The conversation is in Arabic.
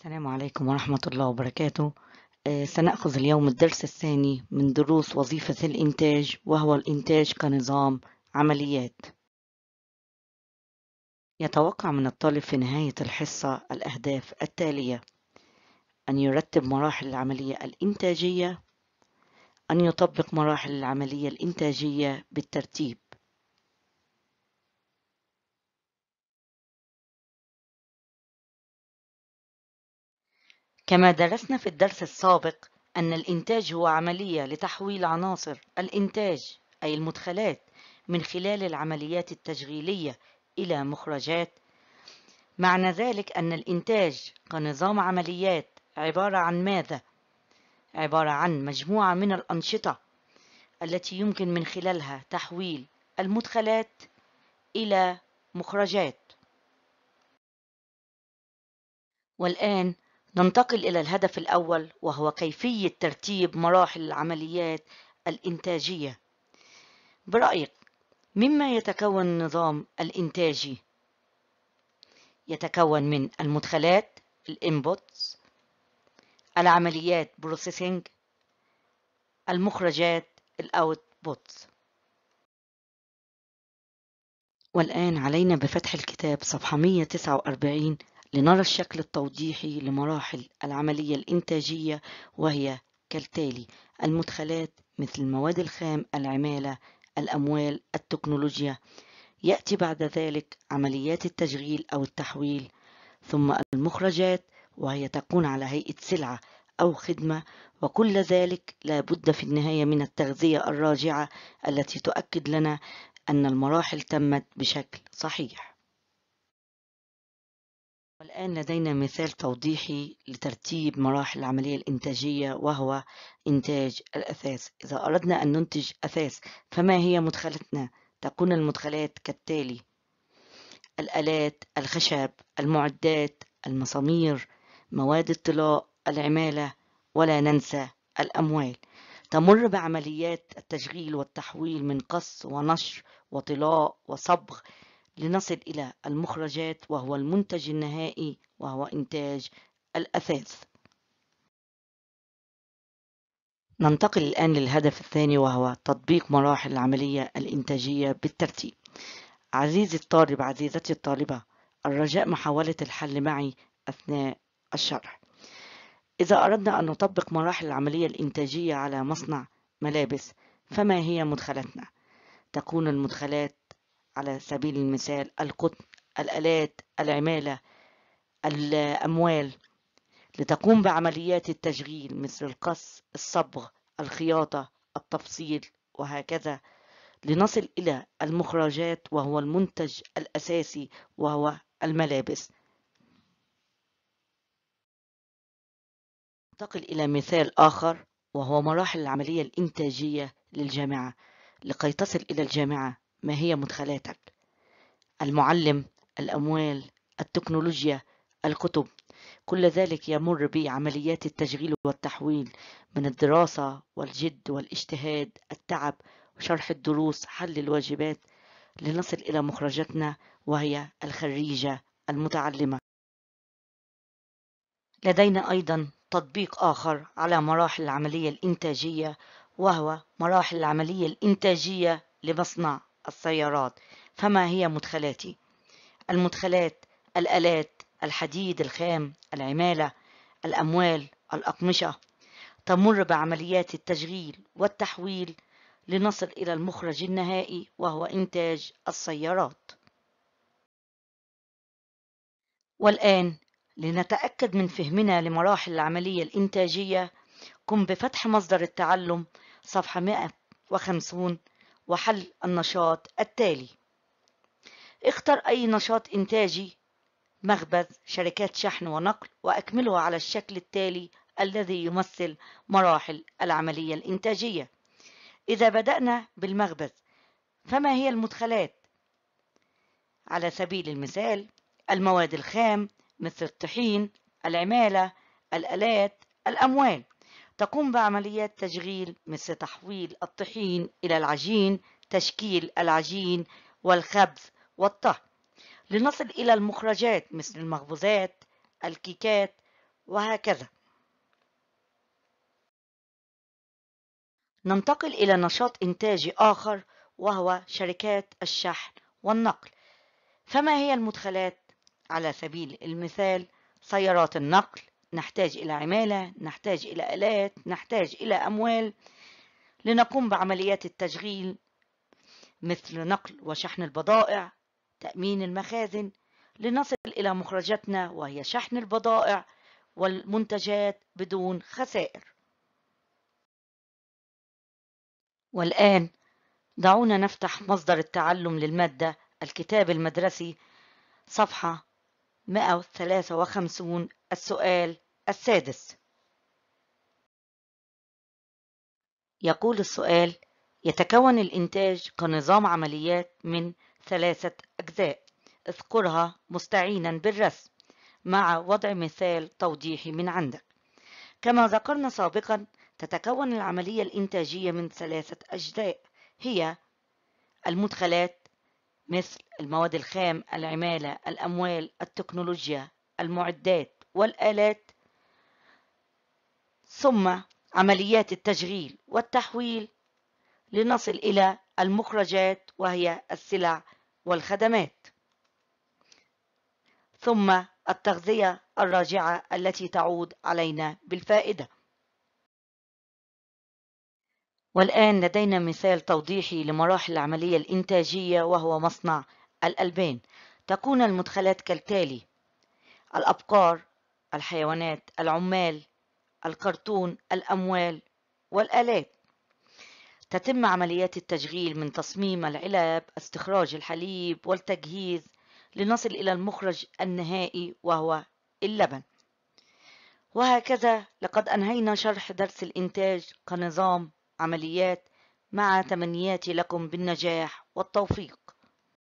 السلام عليكم ورحمة الله وبركاته آه، سنأخذ اليوم الدرس الثاني من دروس وظيفة الإنتاج وهو الإنتاج كنظام عمليات يتوقع من الطالب في نهاية الحصة الأهداف التالية أن يرتب مراحل العملية الإنتاجية أن يطبق مراحل العملية الإنتاجية بالترتيب كما درسنا في الدرس السابق أن الإنتاج هو عملية لتحويل عناصر الإنتاج أي المدخلات من خلال العمليات التشغيلية إلى مخرجات معنى ذلك أن الإنتاج كنظام عمليات عبارة عن ماذا؟ عبارة عن مجموعة من الأنشطة التي يمكن من خلالها تحويل المدخلات إلى مخرجات والآن ننتقل إلى الهدف الأول وهو كيفية ترتيب مراحل العمليات الإنتاجية برأيك مما يتكون النظام الإنتاجي يتكون من المدخلات الانبوتس العمليات بروسيسنج المخرجات الاوتبوتس والآن علينا بفتح الكتاب صفحة 149 لنرى الشكل التوضيحي لمراحل العملية الإنتاجية وهي كالتالي المدخلات مثل المواد الخام العمالة الأموال التكنولوجيا يأتي بعد ذلك عمليات التشغيل أو التحويل ثم المخرجات وهي تكون على هيئة سلعة أو خدمة وكل ذلك لا بد في النهاية من التغذية الراجعة التي تؤكد لنا أن المراحل تمت بشكل صحيح والآن لدينا مثال توضيحي لترتيب مراحل العملية الإنتاجية وهو إنتاج الأثاث إذا أردنا أن ننتج أثاث فما هي مدخلتنا؟ تكون المدخلات كالتالي الآلات، الخشب، المعدات، المسامير، مواد الطلاء، العمالة ولا ننسى الأموال تمر بعمليات التشغيل والتحويل من قص ونشر وطلاء وصبغ لنصل إلى المخرجات وهو المنتج النهائي وهو إنتاج الأثاث ننتقل الآن للهدف الثاني وهو تطبيق مراحل العملية الإنتاجية بالترتيب عزيزي الطالب عزيزتي الطالبة الرجاء محاولة الحل معي أثناء الشرح إذا أردنا أن نطبق مراحل العملية الإنتاجية على مصنع ملابس فما هي مدخلاتنا؟ تكون المدخلات على سبيل المثال القطن الآلات العمالة الأموال لتقوم بعمليات التشغيل مثل القص الصبغ الخياطة التفصيل وهكذا لنصل إلى المخرجات وهو المنتج الأساسي وهو الملابس ننتقل إلى مثال آخر وهو مراحل العملية الإنتاجية للجامعة لكي تصل إلى الجامعة ما هي مدخلاتك المعلم الأموال التكنولوجيا الكتب كل ذلك يمر بعمليات التشغيل والتحويل من الدراسة والجد والاجتهاد التعب وشرح الدروس حل الواجبات لنصل إلى مخرجتنا وهي الخريجة المتعلمة لدينا أيضا تطبيق آخر على مراحل العملية الإنتاجية وهو مراحل العملية الإنتاجية لمصنع السيارات فما هي مدخلاتي المدخلات الآلات الحديد الخام العمالة الأموال الأقمشة تمر بعمليات التشغيل والتحويل لنصل إلى المخرج النهائي وهو إنتاج السيارات والآن لنتأكد من فهمنا لمراحل العملية الإنتاجية قم بفتح مصدر التعلم صفحة 150 وحل النشاط التالي اختر أي نشاط إنتاجي مخبز شركات شحن ونقل وأكمله على الشكل التالي الذي يمثل مراحل العملية الإنتاجية إذا بدأنا بالمخبز فما هي المدخلات؟ على سبيل المثال المواد الخام مثل الطحين، العمالة، الآلات، الأموال تقوم بعمليات تشغيل مثل تحويل الطحين إلى العجين تشكيل العجين والخبز والطهي لنصل إلى المخرجات مثل المخبوزات الكيكات وهكذا ننتقل إلى نشاط إنتاجي آخر وهو شركات الشحن والنقل فما هي المدخلات؟ على سبيل المثال سيارات النقل نحتاج إلى عمالة نحتاج إلى آلات نحتاج إلى أموال لنقوم بعمليات التشغيل مثل نقل وشحن البضائع تأمين المخازن لنصل إلى مخرجاتنا وهي شحن البضائع والمنتجات بدون خسائر والآن دعونا نفتح مصدر التعلم للمادة الكتاب المدرسي صفحة 153 السؤال السادس يقول السؤال يتكون الإنتاج كنظام عمليات من ثلاثة أجزاء اذكرها مستعينا بالرسم مع وضع مثال توضيحي من عندك كما ذكرنا سابقا تتكون العملية الإنتاجية من ثلاثة أجزاء هي المدخلات مثل المواد الخام العمالة الأموال التكنولوجيا المعدات والآلات ثم عمليات التشغيل والتحويل لنصل إلى المخرجات وهي السلع والخدمات ثم التغذية الراجعة التي تعود علينا بالفائدة والآن لدينا مثال توضيحي لمراحل العملية الإنتاجية وهو مصنع الألبان تكون المدخلات كالتالي الأبقار الحيوانات العمال الكرتون الأموال والآلات تتم عمليات التشغيل من تصميم العلب استخراج الحليب والتجهيز لنصل إلى المخرج النهائي وهو اللبن وهكذا لقد أنهينا شرح درس الإنتاج كنظام عمليات مع تمنياتي لكم بالنجاح والتوفيق